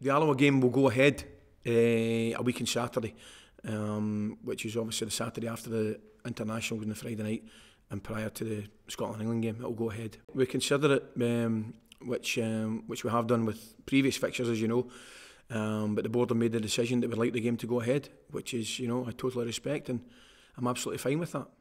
the Alloa game will go ahead uh, a week on Saturday, um, which is obviously the Saturday after the international on the Friday night and prior to the Scotland England game, it'll go ahead. We consider it, um, which um, which we have done with previous fixtures, as you know. Um, but the board have made the decision that we'd like the game to go ahead, which is, you know, I totally respect and I'm absolutely fine with that.